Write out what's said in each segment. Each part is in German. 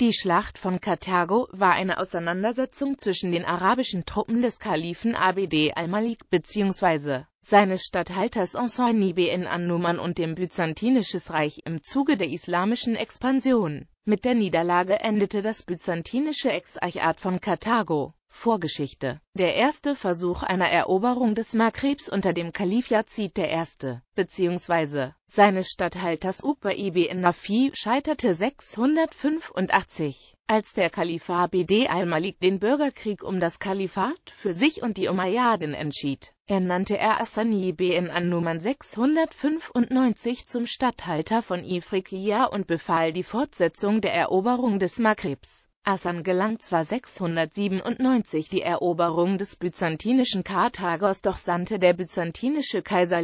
Die Schlacht von Karthago war eine Auseinandersetzung zwischen den arabischen Truppen des Kalifen Abd al-Malik bzw. seines Statthalters Ansoini bin an-Numan und dem Byzantinisches Reich im Zuge der islamischen Expansion. Mit der Niederlage endete das byzantinische Exarchat von Karthago. Vorgeschichte. Der erste Versuch einer Eroberung des Maghrebs unter dem Kalif Yazid I., bzw. seines Statthalters Uqba ibn Nafi, scheiterte 685. Als der Kalif BD al-Malik den Bürgerkrieg um das Kalifat für sich und die Umayyaden entschied, ernannte er Assani ibn an-Numan 695 zum Statthalter von Ifriqiya und befahl die Fortsetzung der Eroberung des Maghrebs. Assan gelang zwar 697 die Eroberung des byzantinischen Karthagos, doch sandte der byzantinische Kaiser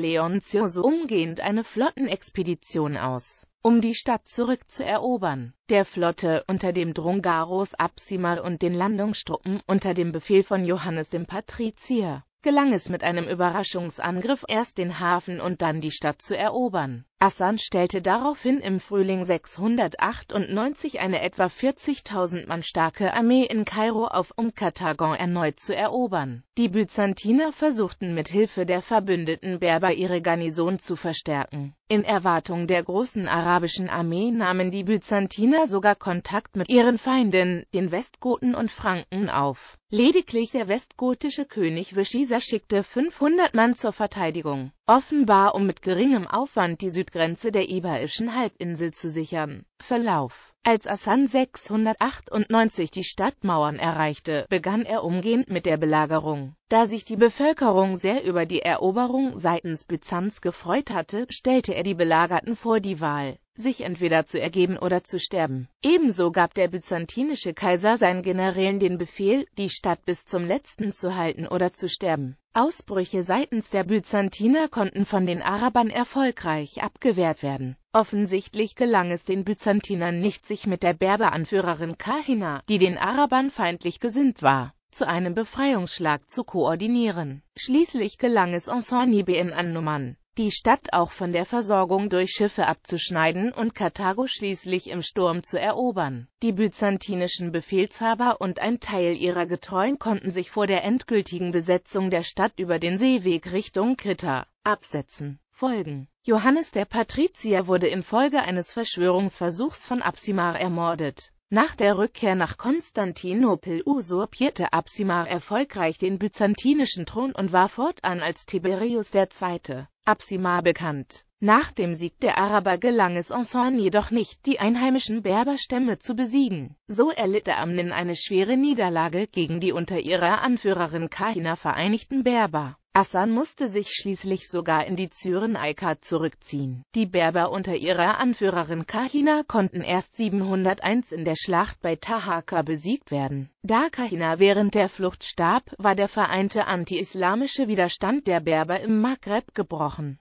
so umgehend eine Flottenexpedition aus, um die Stadt zurückzuerobern. Der Flotte unter dem Drungaros Absimal und den Landungstruppen unter dem Befehl von Johannes dem Patrizier gelang es mit einem Überraschungsangriff erst den Hafen und dann die Stadt zu erobern. Assan stellte daraufhin im Frühling 698 eine etwa 40.000 Mann starke Armee in Kairo auf, um Karthago erneut zu erobern. Die Byzantiner versuchten mit Hilfe der verbündeten Berber ihre Garnison zu verstärken. In Erwartung der großen arabischen Armee nahmen die Byzantiner sogar Kontakt mit ihren Feinden, den Westgoten und Franken, auf. Lediglich der westgotische König Vishisa schickte 500 Mann zur Verteidigung, offenbar um mit geringem Aufwand die Süd Nordgrenze der Iberischen Halbinsel zu sichern. Verlauf Als Assan 698 die Stadtmauern erreichte, begann er umgehend mit der Belagerung. Da sich die Bevölkerung sehr über die Eroberung seitens Byzanz gefreut hatte, stellte er die Belagerten vor die Wahl sich entweder zu ergeben oder zu sterben. Ebenso gab der byzantinische Kaiser seinen Generälen den Befehl, die Stadt bis zum letzten zu halten oder zu sterben. Ausbrüche seitens der Byzantiner konnten von den Arabern erfolgreich abgewehrt werden. Offensichtlich gelang es den Byzantinern nicht, sich mit der Berberanführerin Kahina, die den Arabern feindlich gesinnt war, zu einem Befreiungsschlag zu koordinieren. Schließlich gelang es Ensornibe in Annuman, die Stadt auch von der Versorgung durch Schiffe abzuschneiden und Karthago schließlich im Sturm zu erobern. Die byzantinischen Befehlshaber und ein Teil ihrer Getreuen konnten sich vor der endgültigen Besetzung der Stadt über den Seeweg Richtung Krita absetzen. Folgen. Johannes der Patrizier wurde infolge eines Verschwörungsversuchs von Apsimar ermordet. Nach der Rückkehr nach Konstantinopel usurpierte Absimar erfolgreich den byzantinischen Thron und war fortan als Tiberius II. Absimar bekannt. Nach dem Sieg der Araber gelang es Anson jedoch nicht, die einheimischen Berberstämme zu besiegen. So erlitt Amnin eine schwere Niederlage gegen die unter ihrer Anführerin Kahina vereinigten Berber. Assan musste sich schließlich sogar in die Zyrenaika zurückziehen. Die Berber unter ihrer Anführerin Kahina konnten erst 701 in der Schlacht bei Tahaka besiegt werden. Da Kahina während der Flucht starb, war der vereinte anti-islamische Widerstand der Berber im Maghreb gebrochen.